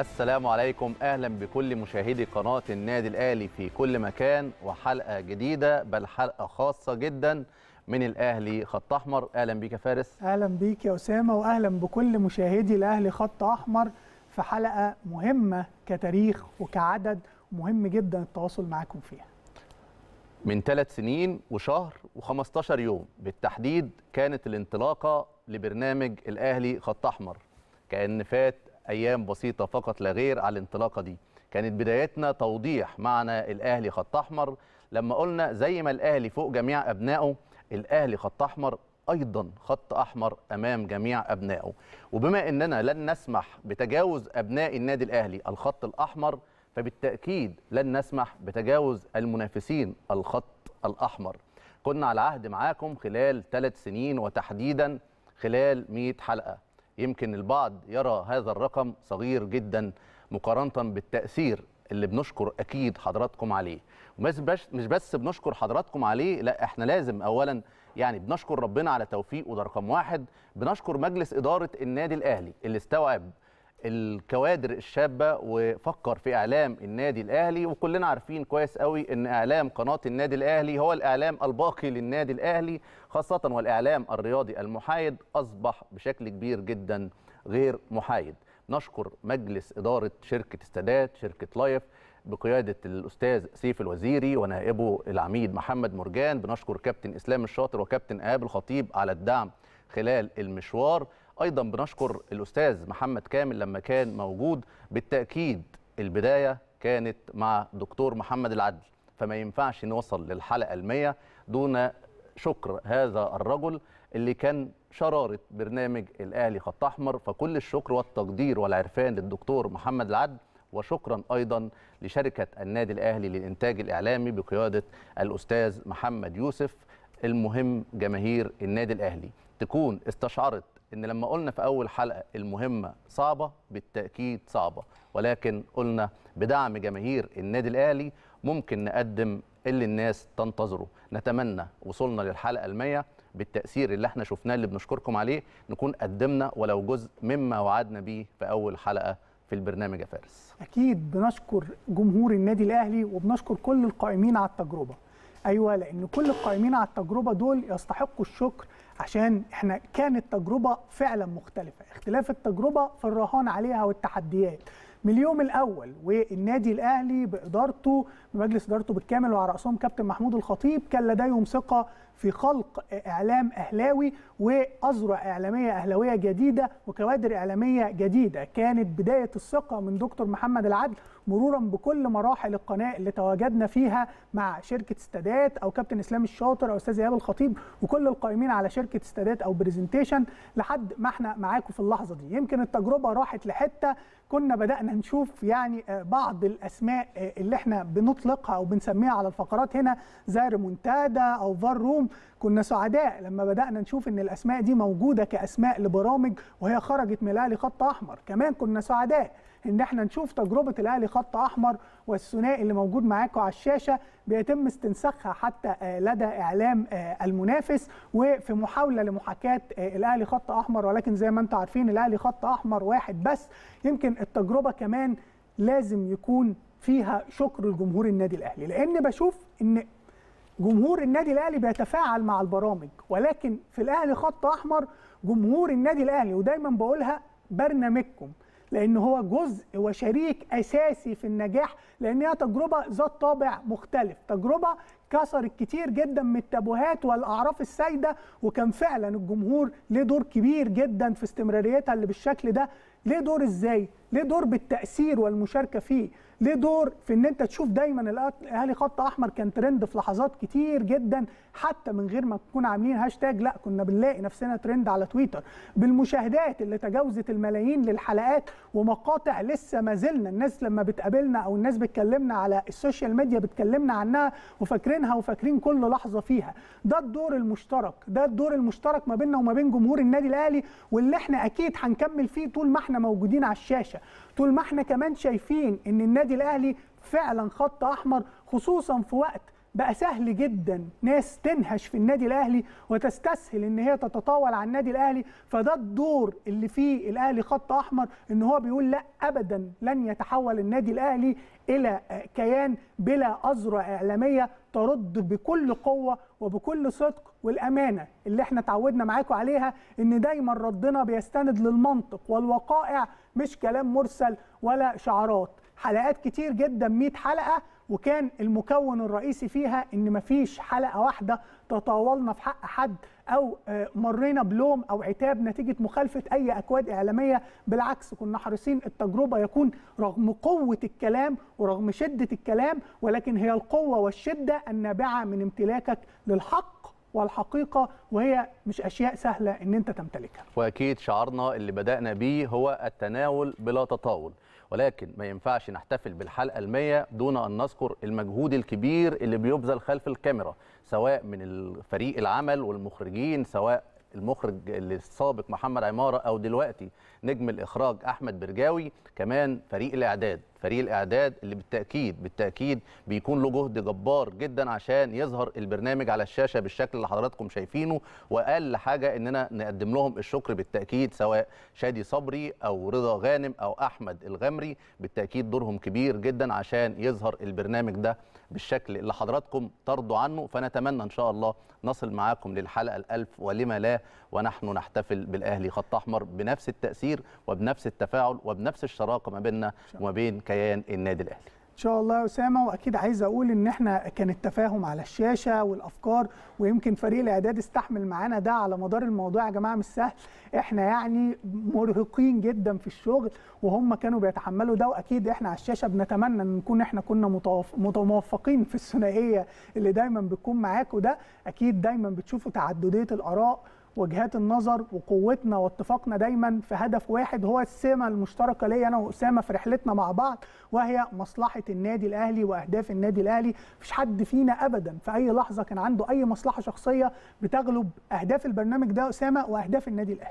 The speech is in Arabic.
السلام عليكم اهلا بكل مشاهدي قناه النادي الاهلي في كل مكان وحلقه جديده بل حلقه خاصه جدا من الاهلي خط احمر اهلا بيك يا فارس اهلا بيك يا اسامه واهلا بكل مشاهدي الاهلي خط احمر في حلقه مهمه كتاريخ وكعدد مهم جدا التواصل معاكم فيها من ثلاث سنين وشهر و15 يوم بالتحديد كانت الانطلاقه لبرنامج الاهلي خط احمر كان فات أيام بسيطة فقط لا غير على الانطلاقة دي كانت بدايتنا توضيح معنى الأهلي خط أحمر لما قلنا زي ما الأهلي فوق جميع أبنائه الأهلي خط أحمر أيضا خط أحمر أمام جميع أبنائه وبما أننا لن نسمح بتجاوز أبناء النادي الأهلي الخط الأحمر فبالتأكيد لن نسمح بتجاوز المنافسين الخط الأحمر كنا على عهد معاكم خلال ثلاث سنين وتحديدا خلال 100 حلقة يمكن البعض يرى هذا الرقم صغير جدا مقارنه بالتاثير اللي بنشكر اكيد حضراتكم عليه ومش بس مش بس بنشكر حضراتكم عليه لا احنا لازم اولا يعني بنشكر ربنا على توفيقه ده رقم واحد بنشكر مجلس اداره النادي الاهلي اللي استوعب الكوادر الشابه وفكر في اعلام النادي الاهلي وكلنا عارفين كويس قوي ان اعلام قناه النادي الاهلي هو الاعلام الباقي للنادي الاهلي خاصه والاعلام الرياضي المحايد اصبح بشكل كبير جدا غير محايد نشكر مجلس اداره شركه السادات شركه لايف بقيادة الأستاذ سيف الوزيري ونائبه العميد محمد مرجان بنشكر كابتن إسلام الشاطر وكابتن إيهاب الخطيب على الدعم خلال المشوار ايضا بنشكر الاستاذ محمد كامل لما كان موجود بالتاكيد البدايه كانت مع دكتور محمد العدل فما ينفعش نوصل للحلقه المية دون شكر هذا الرجل اللي كان شراره برنامج الاهلي خط احمر فكل الشكر والتقدير والعرفان للدكتور محمد العدل وشكرا ايضا لشركه النادي الاهلي للانتاج الاعلامي بقياده الاستاذ محمد يوسف المهم جماهير النادي الاهلي تكون استشعرت ان لما قلنا في اول حلقه المهمه صعبه بالتاكيد صعبه ولكن قلنا بدعم جماهير النادي الاهلي ممكن نقدم اللي الناس تنتظره نتمنى وصلنا للحلقه المية بالتاثير اللي احنا شفناه اللي بنشكركم عليه نكون قدمنا ولو جزء مما وعدنا به في اول حلقه في البرنامج يا فارس اكيد بنشكر جمهور النادي الاهلي وبنشكر كل القائمين على التجربه ايوه لان كل القائمين على التجربه دول يستحقوا الشكر عشان احنا كانت تجربه فعلا مختلفه اختلاف التجربه في الرهان عليها والتحديات من اليوم الاول والنادي الاهلي بادارته بمجلس ادارته بالكامل وعلى راسهم كابتن محمود الخطيب كان لديهم ثقه في خلق اعلام اهلاوي واذرع اعلاميه اهلاويه جديده وكوادر اعلاميه جديده كانت بدايه الثقه من دكتور محمد العدل مرورا بكل مراحل القناه اللي تواجدنا فيها مع شركه استادات او كابتن اسلام الشاطر او استاذ ايهاب الخطيب وكل القائمين على شركه استادات او برزنتيشن لحد ما احنا معاكم في اللحظه دي يمكن التجربه راحت لحته كنا بدانا نشوف يعني بعض الاسماء اللي احنا بنطلقها او بنسميها على الفقرات هنا زي ريمونتادا او فار روم اليوم كنا سعداء لما بدأنا نشوف إن الأسماء دي موجودة كأسماء لبرامج وهي خرجت من الأهلي خط أحمر كمان كنا سعداء إن إحنا نشوف تجربة الأهلي خط أحمر والثنائي اللي موجود معاكم على الشاشة بيتم استنساخها حتى آه، لدى إعلام آه، المنافس وفي محاولة لمحاكاة آه، الأهلي خط أحمر ولكن زي ما أنتم عارفين الأهلي خط أحمر واحد بس يمكن التجربة كمان لازم يكون فيها شكر لجمهور النادي الاهلي لان بشوف ان جمهور النادي الاهلي بيتفاعل مع البرامج ولكن في الاهلي خط احمر جمهور النادي الاهلي ودايما بقولها برنامجكم لان هو جزء وشريك اساسي في النجاح لان هي تجربه ذات طابع مختلف تجربه كسرت كتير جدا من التابوهات والاعراف السائده وكان فعلا الجمهور ليه دور كبير جدا في استمراريتها اللي بالشكل ده ليه دور ازاي ليه دور بالتاثير والمشاركه فيه ليه دور في ان انت تشوف دايما الاهلي خط احمر كان ترند في لحظات كتير جدا حتى من غير ما تكون عاملين هاشتاج لا كنا بنلاقي نفسنا ترند على تويتر بالمشاهدات اللي تجاوزت الملايين للحلقات ومقاطع لسه ما زلنا الناس لما بتقابلنا او الناس بتكلمنا على السوشيال ميديا بتكلمنا عنها وفاكرينها وفاكرين كل لحظه فيها ده الدور المشترك ده الدور المشترك ما بيننا وما بين جمهور النادي الاهلي واللي احنا اكيد هنكمل فيه طول ما احنا موجودين على الشاشه طول ما احنا كمان شايفين ان النادي الاهلي فعلا خط احمر خصوصا في وقت بقى سهل جدا ناس تنهش في النادي الاهلي وتستسهل ان هي تتطاول على النادي الاهلي فده الدور اللي فيه الاهلي خط احمر ان هو بيقول لا ابدا لن يتحول النادي الاهلي الى كيان بلا اذرع إعلامية ترد بكل قوة وبكل صدق والأمانة اللي احنا تعودنا معاكم عليها إن دايما ردنا بيستند للمنطق والوقائع مش كلام مرسل ولا شعارات حلقات كتير جدا 100 حلقة وكان المكون الرئيسي فيها ان مفيش حلقه واحده تطاولنا في حق حد او آه، مرينا بلوم او عتاب نتيجه مخالفه اي اكواد اعلاميه بالعكس كنا حريصين التجربه يكون رغم قوه الكلام ورغم شده الكلام ولكن هي القوه والشده النابعه من امتلاكك للحق والحقيقة وهي مش أشياء سهلة إن أنت تمتلكها وأكيد شعارنا اللي بدأنا بيه هو التناول بلا تطاول ولكن ما ينفعش نحتفل بالحلقه المية دون ان نذكر المجهود الكبير اللي بيبذل خلف الكاميرا سواء من فريق العمل والمخرجين سواء المخرج السابق محمد عماره او دلوقتي نجم الاخراج احمد برجاوي كمان فريق الاعداد فريق الاعداد اللي بالتاكيد بالتاكيد بيكون له جهد جبار جدا عشان يظهر البرنامج على الشاشه بالشكل اللي حضراتكم شايفينه واقل حاجه اننا نقدم لهم الشكر بالتاكيد سواء شادي صبري او رضا غانم او احمد الغمري بالتاكيد دورهم كبير جدا عشان يظهر البرنامج ده بالشكل اللي حضراتكم ترضوا عنه فنتمنى ان شاء الله نصل معاكم للحلقه الالف ولما لا ونحن نحتفل بالاهلي خط احمر بنفس التاثير الخير وبنفس التفاعل وبنفس الشراكه ما بيننا وما بين كيان النادي الاهلي ان شاء الله يا اسامه واكيد عايز اقول ان احنا كان التفاهم على الشاشه والافكار ويمكن فريق الاعداد استحمل معانا ده على مدار الموضوع يا جماعه مش سهل احنا يعني مرهقين جدا في الشغل وهم كانوا بيتحملوا ده واكيد احنا على الشاشه بنتمنى ان نكون احنا كنا متوافقين في الثنائيه اللي دايما بتكون معاكم ده اكيد دايما بتشوفوا تعدديه الاراء وجهات النظر وقوتنا واتفاقنا دايما في هدف واحد هو السمه المشتركه ليا انا واسامه في رحلتنا مع بعض وهي مصلحه النادي الاهلي واهداف النادي الاهلي مفيش حد فينا ابدا في اي لحظه كان عنده اي مصلحه شخصيه بتغلب اهداف البرنامج ده اسامه واهداف النادي الاهلي